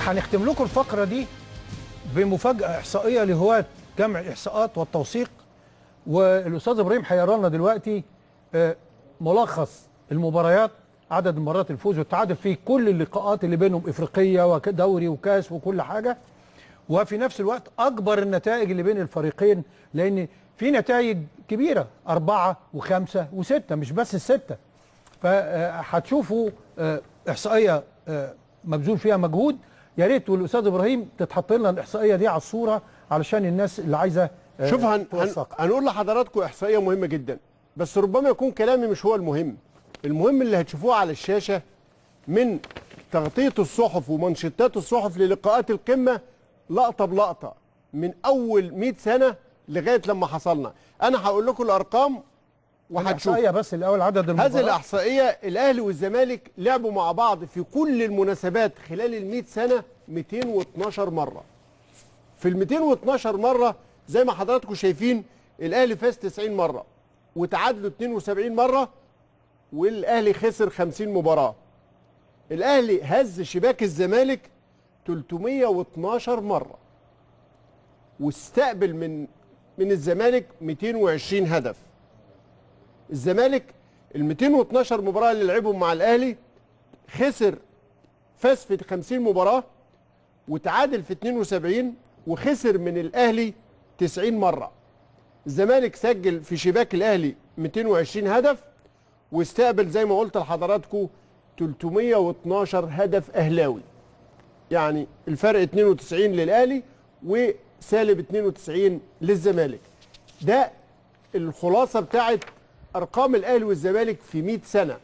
هنختم لكم الفقره دي بمفاجاه احصائيه لهواة جمع الاحصاءات والتوثيق والاستاذ ابراهيم هيقرا لنا دلوقتي آه، ملخص المباريات عدد مرات الفوز والتعادل في كل اللقاءات اللي بينهم افريقيه ودوري وكاس وكل حاجه وفي نفس الوقت اكبر النتائج اللي بين الفريقين لان في نتائج كبيره أربعة وخمسة وستة مش بس الستة فهتشوفوا آه، احصائيه آه، مبذول فيها مجهود يا ريت والاستاذ ابراهيم تتحط لنا الاحصائيه دي على الصوره علشان الناس اللي عايزه آه، شوف هن هنقول لحضراتكم احصائيه مهمه جدا بس ربما يكون كلامي مش هو المهم المهم اللي هتشوفوه على الشاشه من تغطيه الصحف ومنشطات الصحف للقاءات القمه لقطه بلقطه من اول 100 سنه لغايه لما حصلنا انا هقول لكم الارقام وهنشوف الاحصائيه بس الاول عدد المباريات هذه الاحصائيه الاهلي والزمالك لعبوا مع بعض في كل المناسبات خلال ال 100 سنه 212 مره في ال 212 مره زي ما حضراتكم شايفين الاهلي فاز 90 مره وتعادلوا 72 مره والاهلي خسر 50 مباراه الاهلي هز شباك الزمالك 312 مره واستقبل من من الزمالك 220 هدف الزمالك ال 212 مباراه اللي لعبهم مع الاهلي خسر فاز في 50 مباراه وتعادل في 72 وخسر من الاهلي 90 مره الزمالك سجل في شباك الاهلي 220 هدف واستقبل زي ما قلت لحضراتكم 312 هدف اهلاوي يعني الفرق 92 للاهلي وسالب 92 للزمالك ده الخلاصه بتاعت ارقام الاهلي والزمالك في 100 سنه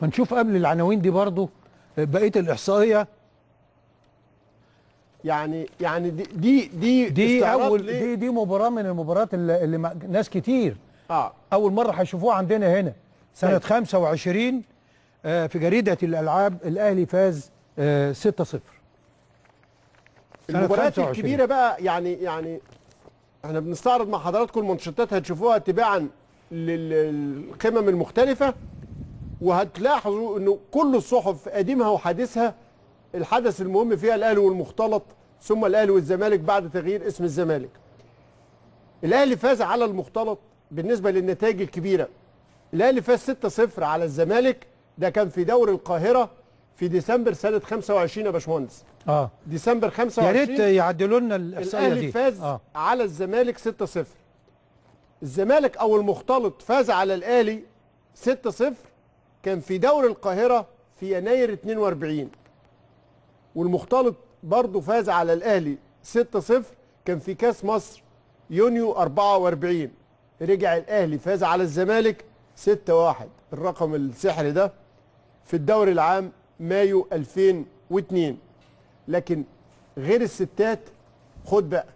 فنشوف قبل العناوين دي برضو آه، بقيه الاحصائيه يعني يعني دي دي دي, دي اول دي دي مباراه من المباريات اللي, اللي ناس كتير اه اول مره هيشوفوها عندنا هنا سنه أي. طيب. 25 آه في جريده الالعاب الاهلي فاز آه 6-0 المباريات الكبيره بقى يعني يعني احنا بنستعرض مع حضراتكم المنشطات هتشوفوها تباعا للقمم المختلفة وهتلاحظوا أنه كل الصحف قديمها وحديثها الحدث المهم فيها الأهلي والمختلط ثم الأهلي والزمالك بعد تغيير اسم الزمالك الأهلي فاز على المختلط بالنسبة للنتائج الكبيرة الأهلي فاز 6-0 على الزمالك ده كان في دوري القاهرة في ديسمبر سنة 25 يا باشمهندس اه ديسمبر 25 يا ريت يعدلوا لنا الإحصائية دي الأهلي فاز آه. على الزمالك 6-0 الزمالك او المختلط فاز على الاهلي 6-0 كان في دوري القاهره في يناير 42 والمختلط برضه فاز على الاهلي 6-0 كان في كاس مصر يونيو 44 رجع الاهلي فاز على الزمالك 6-1 الرقم السحري ده في الدوري العام مايو 2002 لكن غير الستات خد بقى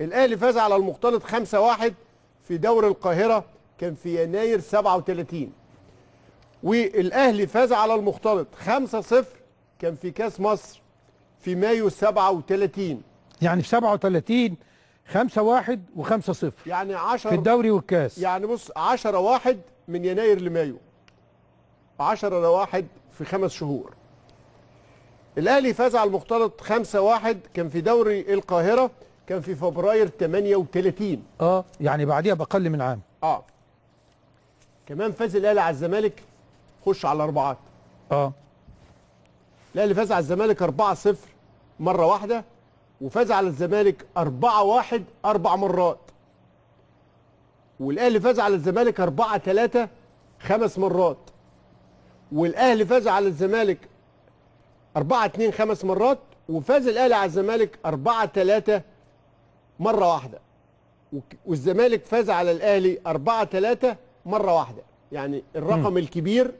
الاهلي فاز على المختلط 5-1 في دوري القاهره كان في يناير 37 والاهلي فاز على المختلط 5-0 كان في كاس مصر في مايو 37 يعني في 37 5 1 و5 0 يعني 10 في الدوري والكاس يعني بص 10 1 من يناير لمايو 10 1 في خمس شهور الاهلي فاز على المختلط 5 1 كان في دوري القاهره كان في فبراير 38 اه يعني بعديها باقل من عام اه كمان فاز الاهلي على الزمالك خش على اربعات اه الاهلي فاز على الزمالك 4-0 مره واحده وفاز على الزمالك 4-1 اربع مرات والاهلي فاز على الزمالك 4-3 خمس مرات والاهلي فاز على الزمالك 4-2 خمس مرات وفاز الاهلي على الزمالك 4-3 مره واحده والزمالك فاز على الاهلي 4 3 مره واحده يعني الرقم م. الكبير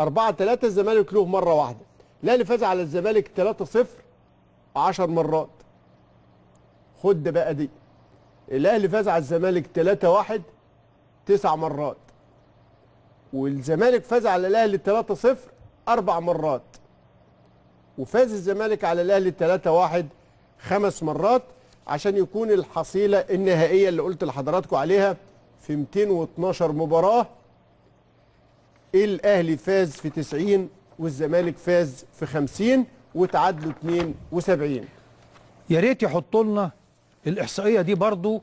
4 3 الزمالك له مره واحده الاهلي فاز على الزمالك 3 0 10 مرات خد ده بقى دي الاهلي فاز على الزمالك 3 1 9 مرات والزمالك فاز على الاهلي 3 0 أربع مرات وفاز الزمالك على الاهلي 3 1 خمس مرات عشان يكون الحصيله النهائيه اللي قلت لحضراتكم عليها في 212 مباراه الاهلي فاز في 90 والزمالك فاز في 50 وتعادلوا 72 يا ريت يحطوا لنا الاحصائيه دي برضو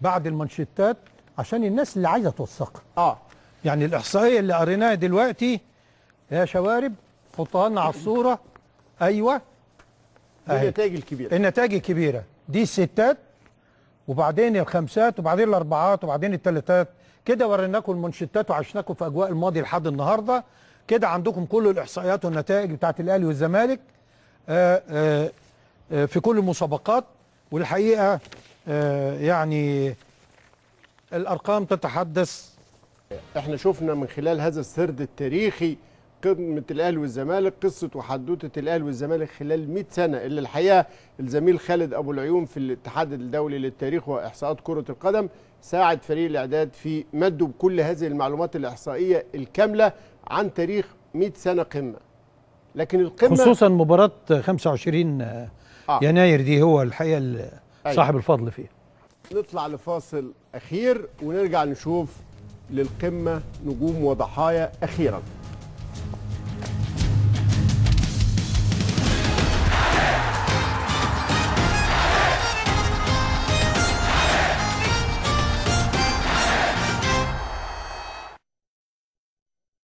بعد المانشيتات عشان الناس اللي عايزه توثقها اه يعني الاحصائيه اللي قريناها دلوقتي يا شوارب حطها لنا على الصوره ايوه النتائج الكبيره النتائج الكبيره دي الستات وبعدين الخمسات وبعدين الاربعات وبعدين الثلاثات كده وريناكم المنشطات وعشناكم في اجواء الماضي لحد النهارده كده عندكم كل الاحصائيات والنتائج بتاعت الاهلي والزمالك آه، آه، آه، في كل المسابقات والحقيقه يعني الارقام تتحدث احنا شفنا من خلال هذا السرد التاريخي قمه الاهلي والزمالك قصه وحدوته الاهلي والزمالك خلال 100 سنه اللي الحقيقه الزميل خالد ابو العيون في الاتحاد الدولي للتاريخ واحصاءات كره القدم ساعد فريق الاعداد في مده بكل هذه المعلومات الاحصائيه الكامله عن تاريخ 100 سنه قمه لكن القمه خصوصا مباراه 25 آه. يناير دي هو الحقيقه أيوة. صاحب الفضل فيها نطلع لفاصل اخير ونرجع نشوف للقمه نجوم وضحايا اخيرا